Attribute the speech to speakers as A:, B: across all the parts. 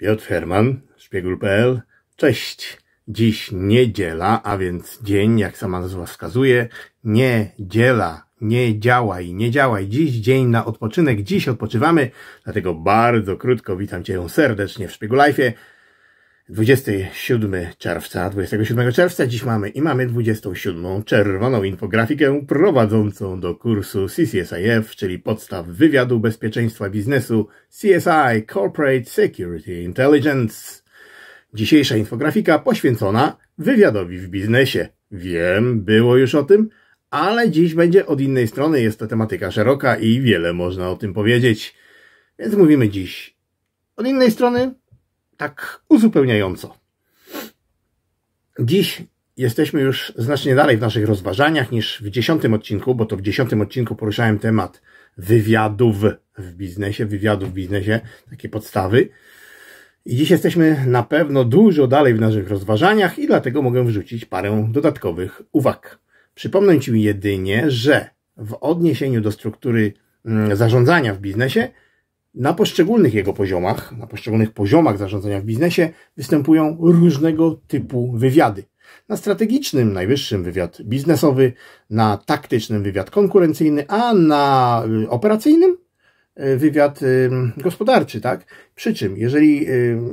A: Piotr Herman, szpiegul.pl. Cześć! Dziś niedziela, a więc dzień, jak sama nazwa wskazuje, niedziela, nie działaj, nie działaj. Dziś dzień na odpoczynek, dziś odpoczywamy, dlatego bardzo krótko witam Cię serdecznie w Szpiegulajfie. 27 czerwca, 27 czerwca dziś mamy i mamy 27 czerwoną infografikę prowadzącą do kursu CCSIF, czyli podstaw wywiadu bezpieczeństwa biznesu CSI Corporate Security Intelligence. Dzisiejsza infografika poświęcona wywiadowi w biznesie. Wiem, było już o tym, ale dziś będzie od innej strony, jest to tematyka szeroka i wiele można o tym powiedzieć. Więc mówimy dziś od innej strony tak uzupełniająco. Dziś jesteśmy już znacznie dalej w naszych rozważaniach niż w dziesiątym odcinku, bo to w dziesiątym odcinku poruszałem temat wywiadów w biznesie, wywiadów w biznesie, takie podstawy. I dziś jesteśmy na pewno dużo dalej w naszych rozważaniach i dlatego mogę wrzucić parę dodatkowych uwag. Przypomnę Ci jedynie, że w odniesieniu do struktury mm, zarządzania w biznesie na poszczególnych jego poziomach, na poszczególnych poziomach zarządzania w biznesie występują różnego typu wywiady. Na strategicznym, najwyższym wywiad biznesowy, na taktycznym wywiad konkurencyjny, a na y, operacyjnym y, wywiad y, gospodarczy, tak? Przy czym, jeżeli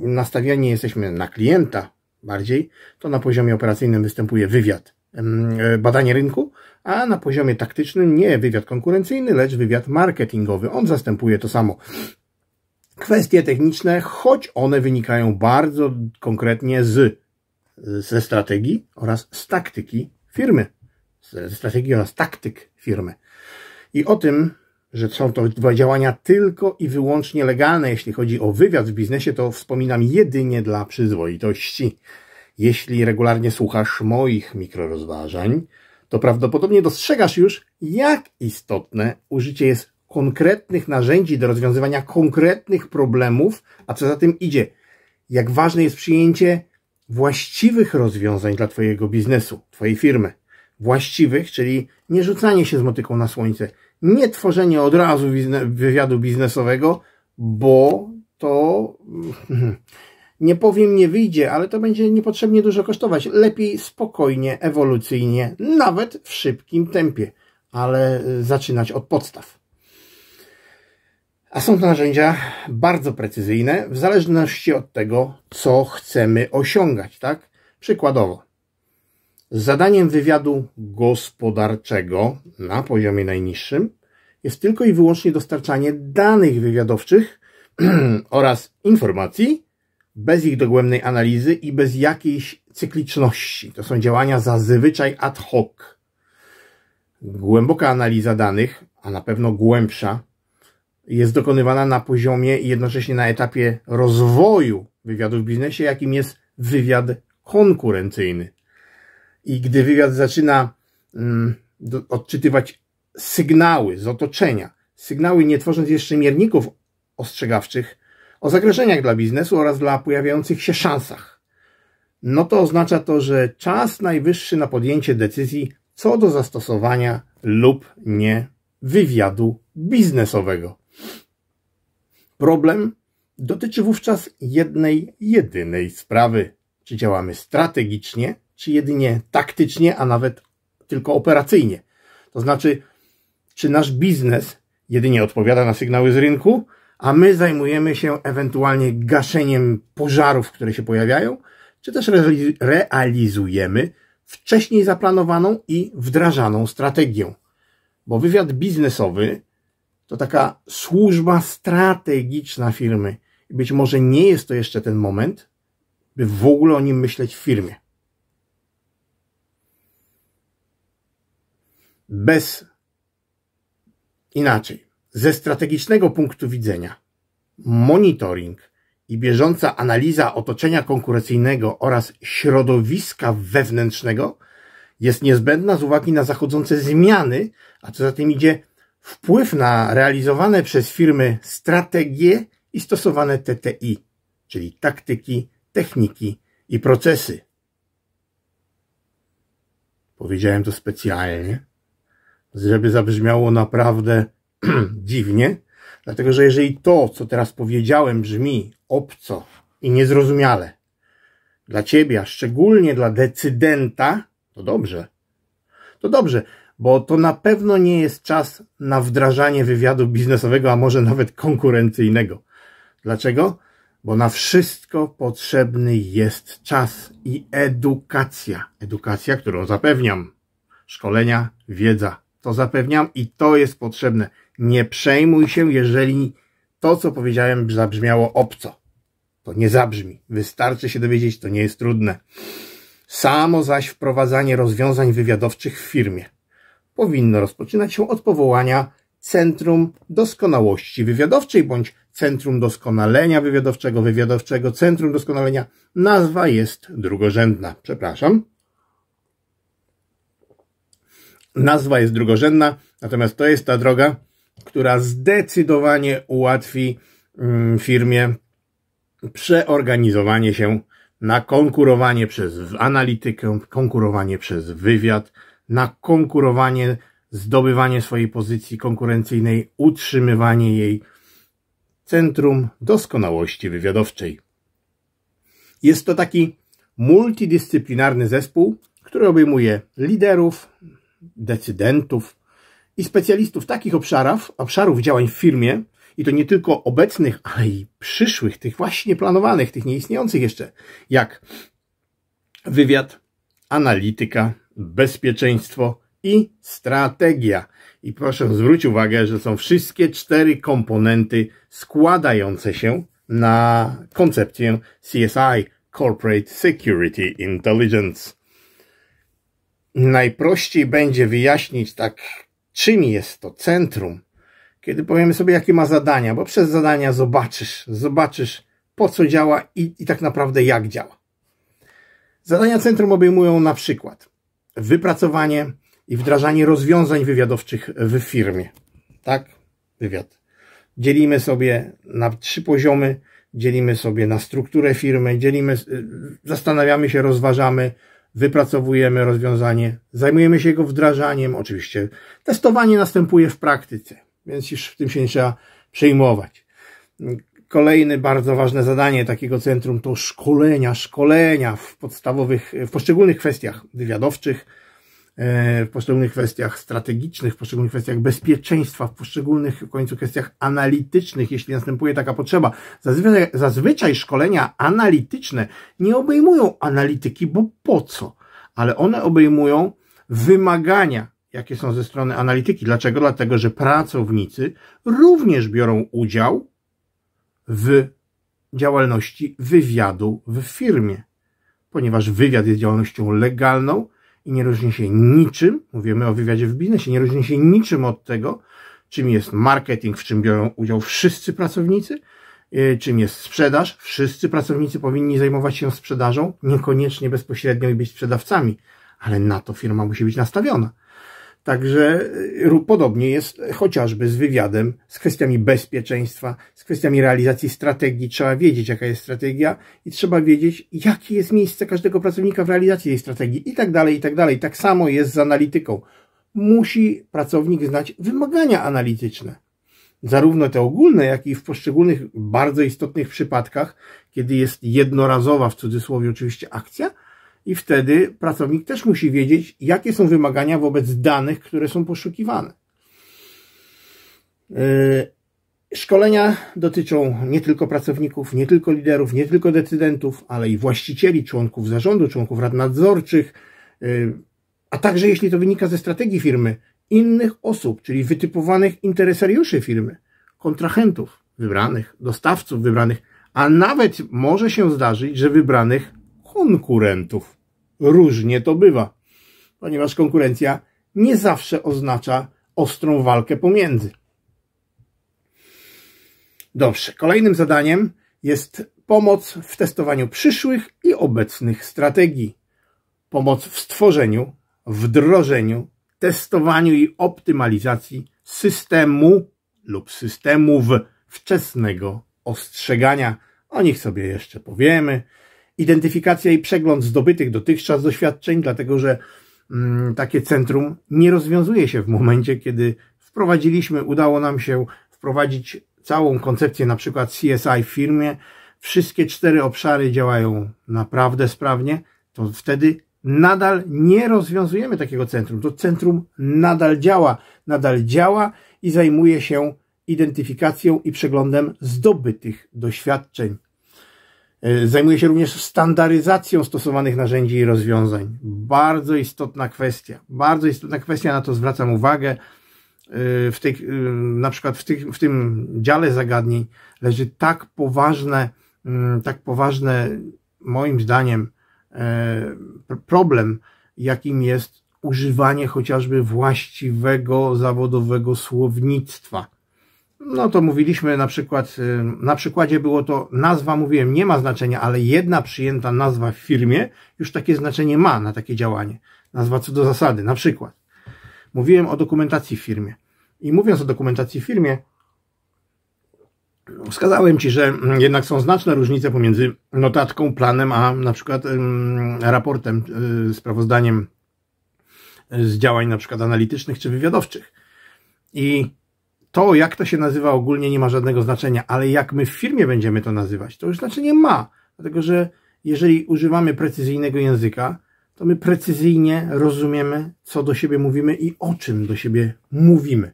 A: nastawiani jesteśmy na klienta bardziej, to na poziomie operacyjnym występuje wywiad mm, badanie rynku, a na poziomie taktycznym nie wywiad konkurencyjny, lecz wywiad marketingowy. On zastępuje to samo. Kwestie techniczne, choć one wynikają bardzo konkretnie z, ze strategii oraz z taktyki firmy. Ze strategii oraz taktyk firmy. I o tym, że są to dwa działania tylko i wyłącznie legalne, jeśli chodzi o wywiad w biznesie, to wspominam jedynie dla przyzwoitości. Jeśli regularnie słuchasz moich mikrorozważań, to prawdopodobnie dostrzegasz już, jak istotne użycie jest konkretnych narzędzi do rozwiązywania konkretnych problemów, a co za tym idzie, jak ważne jest przyjęcie właściwych rozwiązań dla Twojego biznesu, Twojej firmy. Właściwych, czyli nie rzucanie się z motyką na słońce, nie tworzenie od razu wywiadu biznesowego, bo to hmm, nie powiem nie wyjdzie, ale to będzie niepotrzebnie dużo kosztować. Lepiej spokojnie, ewolucyjnie, nawet w szybkim tempie, ale y, zaczynać od podstaw. A są to narzędzia bardzo precyzyjne, w zależności od tego, co chcemy osiągać, tak? Przykładowo, zadaniem wywiadu gospodarczego na poziomie najniższym jest tylko i wyłącznie dostarczanie danych wywiadowczych oraz informacji bez ich dogłębnej analizy i bez jakiejś cykliczności. To są działania zazwyczaj ad hoc. Głęboka analiza danych, a na pewno głębsza, jest dokonywana na poziomie i jednocześnie na etapie rozwoju wywiadu w biznesie, jakim jest wywiad konkurencyjny. I gdy wywiad zaczyna mm, odczytywać sygnały z otoczenia, sygnały nie tworząc jeszcze mierników ostrzegawczych, o zagrożeniach dla biznesu oraz dla pojawiających się szansach. No to oznacza to, że czas najwyższy na podjęcie decyzji co do zastosowania lub nie wywiadu biznesowego. Problem dotyczy wówczas jednej, jedynej sprawy. Czy działamy strategicznie, czy jedynie taktycznie, a nawet tylko operacyjnie. To znaczy, czy nasz biznes jedynie odpowiada na sygnały z rynku, a my zajmujemy się ewentualnie gaszeniem pożarów, które się pojawiają, czy też realizujemy wcześniej zaplanowaną i wdrażaną strategię. Bo wywiad biznesowy to taka służba strategiczna firmy. Być może nie jest to jeszcze ten moment, by w ogóle o nim myśleć w firmie. Bez inaczej ze strategicznego punktu widzenia monitoring i bieżąca analiza otoczenia konkurencyjnego oraz środowiska wewnętrznego jest niezbędna z uwagi na zachodzące zmiany, a co za tym idzie wpływ na realizowane przez firmy strategie i stosowane TTI, czyli taktyki, techniki i procesy. Powiedziałem to specjalnie, żeby zabrzmiało naprawdę dziwnie, dlatego że jeżeli to, co teraz powiedziałem, brzmi obco i niezrozumiale dla ciebie, a szczególnie dla decydenta, to dobrze. To dobrze, bo to na pewno nie jest czas na wdrażanie wywiadu biznesowego, a może nawet konkurencyjnego. Dlaczego? Bo na wszystko potrzebny jest czas i edukacja. Edukacja, którą zapewniam. Szkolenia, wiedza. To zapewniam i to jest potrzebne nie przejmuj się, jeżeli to, co powiedziałem, zabrzmiało obco. To nie zabrzmi. Wystarczy się dowiedzieć, to nie jest trudne. Samo zaś wprowadzanie rozwiązań wywiadowczych w firmie powinno rozpoczynać się od powołania Centrum Doskonałości Wywiadowczej bądź Centrum Doskonalenia Wywiadowczego, Wywiadowczego, Centrum Doskonalenia. Nazwa jest drugorzędna. Przepraszam. Nazwa jest drugorzędna, natomiast to jest ta droga, która zdecydowanie ułatwi mm, firmie przeorganizowanie się na konkurowanie przez analitykę, konkurowanie przez wywiad, na konkurowanie, zdobywanie swojej pozycji konkurencyjnej, utrzymywanie jej centrum doskonałości wywiadowczej. Jest to taki multidyscyplinarny zespół, który obejmuje liderów, decydentów, i specjalistów takich obszarów, obszarów działań w firmie, i to nie tylko obecnych, ale i przyszłych, tych właśnie planowanych, tych nieistniejących jeszcze, jak wywiad, analityka, bezpieczeństwo i strategia. I proszę zwrócić uwagę, że są wszystkie cztery komponenty składające się na koncepcję CSI Corporate Security Intelligence. Najprościej będzie wyjaśnić tak czym jest to centrum, kiedy powiemy sobie, jakie ma zadania, bo przez zadania zobaczysz, zobaczysz po co działa i, i tak naprawdę jak działa. Zadania centrum obejmują na przykład wypracowanie i wdrażanie rozwiązań wywiadowczych w firmie. Tak? Wywiad. Dzielimy sobie na trzy poziomy, dzielimy sobie na strukturę firmy, dzielimy, y, zastanawiamy się, rozważamy, wypracowujemy rozwiązanie, zajmujemy się jego wdrażaniem, oczywiście testowanie następuje w praktyce, więc już w tym się nie trzeba przejmować. Kolejne bardzo ważne zadanie takiego centrum to szkolenia, szkolenia w podstawowych, w poszczególnych kwestiach wywiadowczych, E, w poszczególnych kwestiach strategicznych, w poszczególnych kwestiach bezpieczeństwa, w poszczególnych w końcu kwestiach analitycznych, jeśli następuje taka potrzeba. Zazwyczaj, zazwyczaj szkolenia analityczne nie obejmują analityki, bo po co? Ale one obejmują wymagania, jakie są ze strony analityki. Dlaczego? Dlatego, że pracownicy również biorą udział w działalności wywiadu w firmie, ponieważ wywiad jest działalnością legalną, i nie różni się niczym, mówimy o wywiadzie w biznesie, nie różni się niczym od tego, czym jest marketing, w czym biorą udział wszyscy pracownicy, y, czym jest sprzedaż. Wszyscy pracownicy powinni zajmować się sprzedażą, niekoniecznie bezpośrednio i być sprzedawcami, ale na to firma musi być nastawiona. Także y, podobnie jest chociażby z wywiadem, z kwestiami bezpieczeństwa, z kwestiami realizacji strategii. Trzeba wiedzieć, jaka jest strategia i trzeba wiedzieć, jakie jest miejsce każdego pracownika w realizacji tej strategii i tak dalej, i tak dalej. Tak samo jest z analityką. Musi pracownik znać wymagania analityczne. Zarówno te ogólne, jak i w poszczególnych bardzo istotnych przypadkach, kiedy jest jednorazowa w cudzysłowie oczywiście akcja, i wtedy pracownik też musi wiedzieć, jakie są wymagania wobec danych, które są poszukiwane. E, szkolenia dotyczą nie tylko pracowników, nie tylko liderów, nie tylko decydentów, ale i właścicieli, członków zarządu, członków rad nadzorczych, e, a także jeśli to wynika ze strategii firmy, innych osób, czyli wytypowanych interesariuszy firmy, kontrahentów, wybranych dostawców, wybranych, a nawet może się zdarzyć, że wybranych konkurentów. Różnie to bywa, ponieważ konkurencja nie zawsze oznacza ostrą walkę pomiędzy. Dobrze, kolejnym zadaniem jest pomoc w testowaniu przyszłych i obecnych strategii. Pomoc w stworzeniu, wdrożeniu, testowaniu i optymalizacji systemu lub systemów wczesnego ostrzegania. O nich sobie jeszcze powiemy identyfikacja i przegląd zdobytych dotychczas doświadczeń, dlatego że mm, takie centrum nie rozwiązuje się w momencie, kiedy wprowadziliśmy, udało nam się wprowadzić całą koncepcję na przykład CSI w firmie, wszystkie cztery obszary działają naprawdę sprawnie, to wtedy nadal nie rozwiązujemy takiego centrum. To centrum nadal działa, nadal działa i zajmuje się identyfikacją i przeglądem zdobytych doświadczeń. E, zajmuje się również standaryzacją stosowanych narzędzi i rozwiązań. Bardzo istotna kwestia. Bardzo istotna kwestia, na to zwracam uwagę. E, w tej, na przykład w, tych, w tym dziale zagadnień leży tak poważne, mm, tak poważne, moim zdaniem, e, problem, jakim jest używanie chociażby właściwego zawodowego słownictwa. No to mówiliśmy na przykład, y, na przykładzie było to nazwa, mówiłem, nie ma znaczenia, ale jedna przyjęta nazwa w firmie już takie znaczenie ma na takie działanie. Nazwa co do zasady, na przykład. Mówiłem o dokumentacji w firmie. I mówiąc o dokumentacji w firmie, wskazałem Ci, że mm, jednak są znaczne różnice pomiędzy notatką, planem, a na przykład raportem, y, sprawozdaniem y, z działań na przykład analitycznych czy wywiadowczych. I to, jak to się nazywa ogólnie, nie ma żadnego znaczenia, ale jak my w firmie będziemy to nazywać, to już znaczenie ma. Dlatego, że jeżeli używamy precyzyjnego języka, to my precyzyjnie rozumiemy, co do siebie mówimy i o czym do siebie mówimy.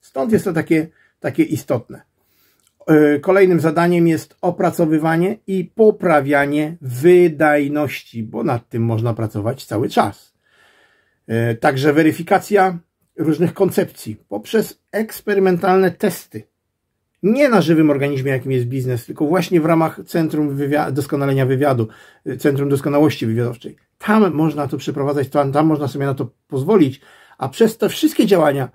A: Stąd jest to takie, takie istotne. E, kolejnym zadaniem jest opracowywanie i poprawianie wydajności, bo nad tym można pracować cały czas. E, także weryfikacja różnych koncepcji poprzez eksperymentalne testy. Nie na żywym organizmie, jakim jest biznes, tylko właśnie w ramach Centrum Wywia Doskonalenia Wywiadu, Centrum Doskonałości Wywiadowczej. Tam można to przeprowadzać, tam, tam można sobie na to pozwolić, a przez te wszystkie działania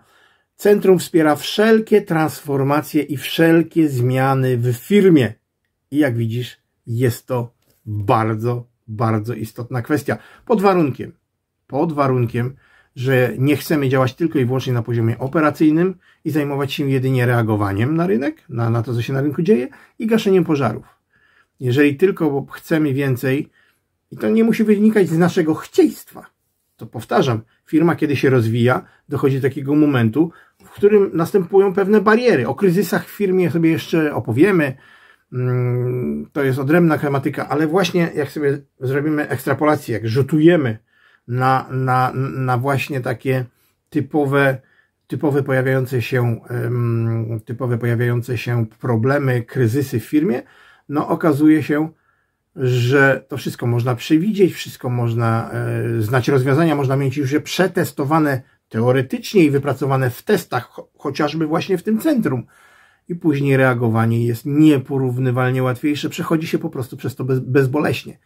A: Centrum wspiera wszelkie transformacje i wszelkie zmiany w firmie. I jak widzisz, jest to bardzo, bardzo istotna kwestia. Pod warunkiem, pod warunkiem, że nie chcemy działać tylko i wyłącznie na poziomie operacyjnym i zajmować się jedynie reagowaniem na rynek, na, na to, co się na rynku dzieje i gaszeniem pożarów. Jeżeli tylko chcemy więcej, i to nie musi wynikać z naszego chcieństwa, to powtarzam, firma kiedy się rozwija, dochodzi do takiego momentu, w którym następują pewne bariery. O kryzysach w firmie sobie jeszcze opowiemy, mm, to jest odrębna tematyka, ale właśnie jak sobie zrobimy ekstrapolację, jak rzutujemy na, na, na właśnie takie typowe, typowe pojawiające się typowe pojawiające się problemy, kryzysy w firmie, no okazuje się, że to wszystko można przewidzieć, wszystko można e, znać rozwiązania, można mieć już je przetestowane teoretycznie i wypracowane w testach, chociażby właśnie w tym centrum. I później reagowanie jest nieporównywalnie łatwiejsze, przechodzi się po prostu przez to bez, bezboleśnie.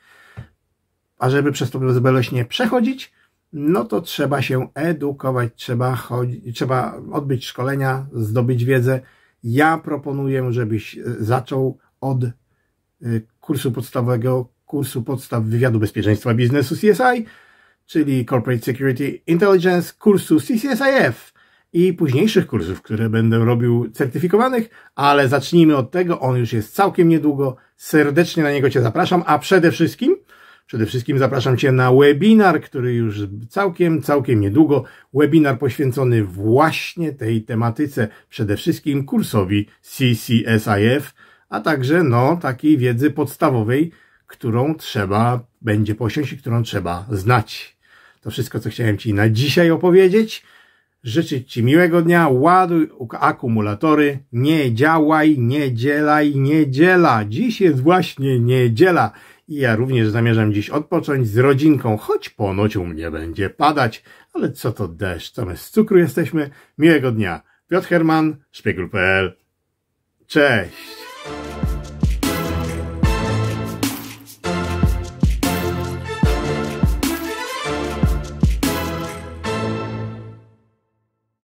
A: A żeby przez tą bezebelość nie przechodzić, no to trzeba się edukować, trzeba, chodzi, trzeba odbyć szkolenia, zdobyć wiedzę. Ja proponuję, żebyś zaczął od y, kursu podstawowego, kursu podstaw wywiadu bezpieczeństwa biznesu CSI, czyli Corporate Security Intelligence, kursu CCSIF i późniejszych kursów, które będę robił certyfikowanych, ale zacznijmy od tego, on już jest całkiem niedługo. Serdecznie na niego Cię zapraszam, a przede wszystkim Przede wszystkim zapraszam Cię na webinar, który już całkiem, całkiem niedługo. Webinar poświęcony właśnie tej tematyce. Przede wszystkim kursowi CCSIF, a także no, takiej wiedzy podstawowej, którą trzeba będzie posiąść i którą trzeba znać. To wszystko, co chciałem Ci na dzisiaj opowiedzieć. Życzyć Ci miłego dnia, ładuj akumulatory, nie działaj, nie dzielaj, niedziela. Dziś jest właśnie niedziela. I ja również zamierzam dziś odpocząć z rodzinką, choć ponoć u mnie będzie padać. Ale co to deszcz, co my z cukru jesteśmy. Miłego dnia. Piotr Herman, szpiegul.pl Cześć!